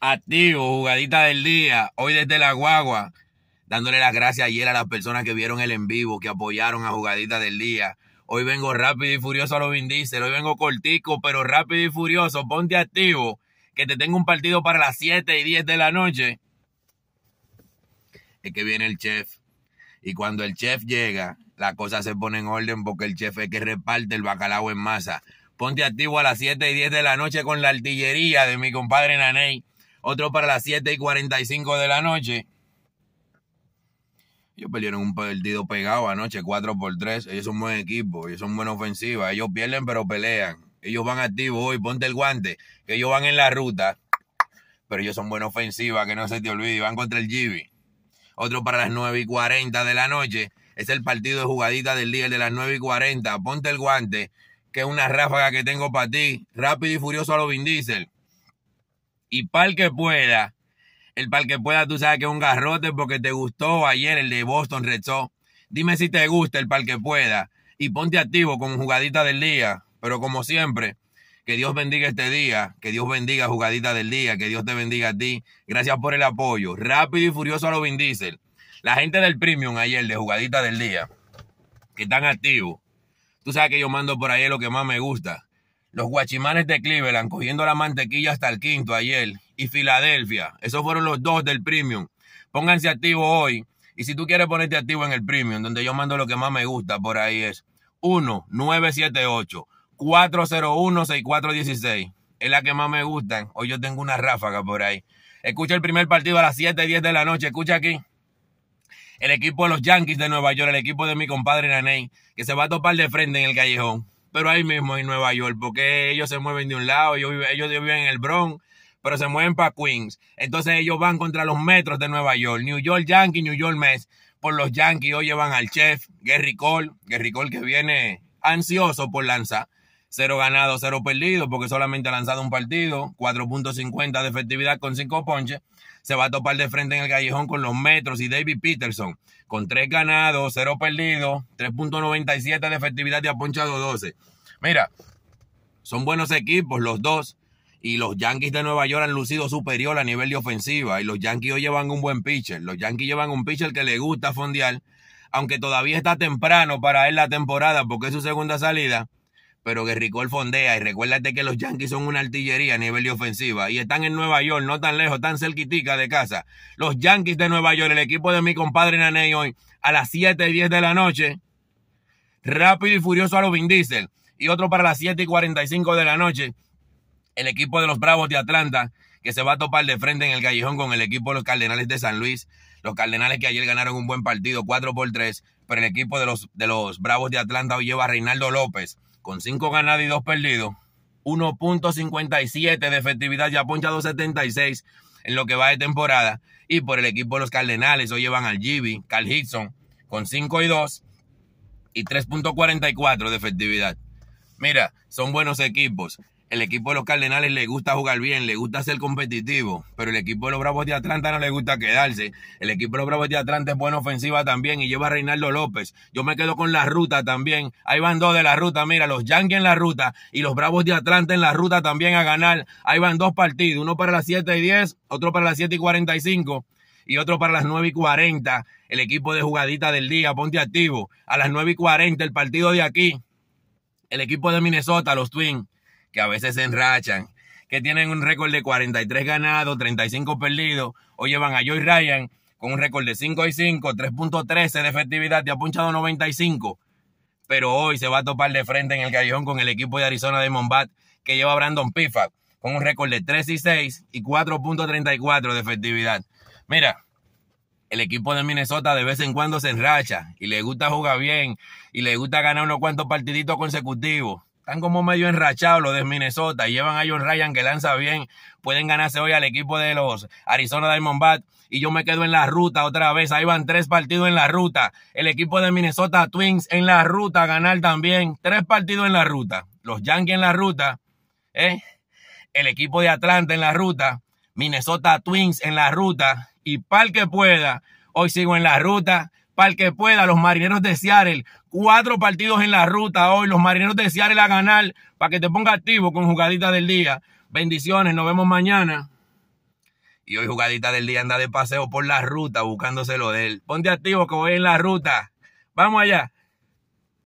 Activo, jugadita del día, hoy desde la guagua, dándole las gracias ayer a las personas que vieron el en vivo, que apoyaron a jugadita del día. Hoy vengo rápido y furioso a los Vin hoy vengo cortico, pero rápido y furioso, ponte activo, que te tengo un partido para las 7 y 10 de la noche. Es que viene el chef, y cuando el chef llega, la cosa se pone en orden porque el chef es que reparte el bacalao en masa. Ponte activo a las 7 y 10 de la noche con la artillería de mi compadre Naney otro para las 7 y 45 de la noche. Ellos perdieron un partido pegado anoche, 4 por 3. Ellos son buen equipo, ellos son buena ofensiva. Ellos pierden, pero pelean. Ellos van activos hoy, ponte el guante, que ellos van en la ruta. Pero ellos son buena ofensiva, que no se te olvide. van contra el Givi. Otro para las 9 y 40 de la noche. Es el partido de jugadita del el de las 9 y 40. Ponte el guante, que es una ráfaga que tengo para ti. Rápido y furioso a los Vin y pa'l que pueda, el pa'l que pueda, tú sabes que es un garrote porque te gustó ayer el de Boston Red Dime si te gusta el pa'l que pueda y ponte activo con jugadita del día. Pero como siempre, que Dios bendiga este día, que Dios bendiga jugadita del día, que Dios te bendiga a ti. Gracias por el apoyo. Rápido y furioso a los Vin La gente del Premium ayer de jugadita del día, que están activos. Tú sabes que yo mando por ahí lo que más me gusta. Los guachimanes de Cleveland cogiendo la mantequilla hasta el quinto ayer. Y Filadelfia. Esos fueron los dos del premium. Pónganse activo hoy. Y si tú quieres ponerte activo en el premium, donde yo mando lo que más me gusta, por ahí es 1-978-401-6416. Es la que más me gusta. Hoy yo tengo una ráfaga por ahí. Escucha el primer partido a las 7:10 y de la noche. Escucha aquí el equipo de los Yankees de Nueva York, el equipo de mi compadre Naney, que se va a topar de frente en el callejón pero ahí mismo en Nueva York, porque ellos se mueven de un lado, ellos, ellos viven en el Bronx, pero se mueven para Queens. Entonces ellos van contra los metros de Nueva York, New York Yankee, New York Mets. Por los Yankees hoy llevan al chef Gary Cole, Gary Cole que viene ansioso por lanzar. Cero ganado, cero perdido, porque solamente ha lanzado un partido, 4.50 de efectividad con cinco ponches. Se va a topar de frente en el callejón con los Metros y David Peterson, con tres ganados, cero perdido. 3.97 de efectividad y ha ponchado 12. Mira, son buenos equipos los dos. Y los Yankees de Nueva York han lucido superior a nivel de ofensiva. Y los Yankees hoy llevan un buen pitcher. Los Yankees llevan un pitcher que le gusta fondear. Aunque todavía está temprano para él la temporada porque es su segunda salida pero que Ricol fondea. Y recuérdate que los Yankees son una artillería a nivel de ofensiva. Y están en Nueva York, no tan lejos, tan cerquitica de casa. Los Yankees de Nueva York, el equipo de mi compadre Naney hoy, a las 7 y 10 de la noche. Rápido y furioso a los Vin Diesel. Y otro para las 7 y 45 de la noche. El equipo de los Bravos de Atlanta, que se va a topar de frente en el callejón con el equipo de los Cardenales de San Luis. Los Cardenales que ayer ganaron un buen partido, 4 por 3. Pero el equipo de los, de los Bravos de Atlanta hoy lleva a Reinaldo López con 5 ganados y 2 perdidos, 1.57 de efectividad, ya ha ponchado 76 en lo que va de temporada. Y por el equipo de los Cardenales, hoy llevan al Gibi, Carl Hickson, con 5 y 2 y 3.44 de efectividad. Mira, son buenos equipos el equipo de los Cardenales le gusta jugar bien, le gusta ser competitivo, pero el equipo de los Bravos de Atlanta no le gusta quedarse. El equipo de los Bravos de Atlanta es buena ofensiva también y lleva a Reinaldo López. Yo me quedo con la ruta también. Ahí van dos de la ruta, mira, los Yankees en la ruta y los Bravos de Atlanta en la ruta también a ganar. Ahí van dos partidos, uno para las 7 y 10, otro para las 7 y 45 y otro para las 9 y 40. El equipo de jugadita del día, ponte activo. A las 9 y 40, el partido de aquí, el equipo de Minnesota, los Twins que a veces se enrachan, que tienen un récord de 43 ganados, 35 perdidos. Hoy llevan a Joy Ryan con un récord de 5 y 5, 3.13 de efectividad y ha punchado 95. Pero hoy se va a topar de frente en el callejón con el equipo de Arizona de Mombat que lleva a Brandon Pifak con un récord de 3 y 6 y 4.34 de efectividad. Mira, el equipo de Minnesota de vez en cuando se enracha y le gusta jugar bien y le gusta ganar unos cuantos partiditos consecutivos están como medio enrachados los de Minnesota. Llevan a John Ryan que lanza bien. Pueden ganarse hoy al equipo de los Arizona Diamondbacks. Y yo me quedo en la ruta otra vez. Ahí van tres partidos en la ruta. El equipo de Minnesota Twins en la ruta a ganar también. Tres partidos en la ruta. Los Yankees en la ruta. ¿eh? El equipo de Atlanta en la ruta. Minnesota Twins en la ruta. Y para que pueda, hoy sigo en la ruta para el que pueda, los marineros de Seattle. Cuatro partidos en la ruta hoy, los marineros de Seattle a ganar para que te ponga activo con jugadita del día. Bendiciones, nos vemos mañana. Y hoy jugadita del día anda de paseo por la ruta buscándoselo de él. Ponte activo que voy en la ruta. Vamos allá.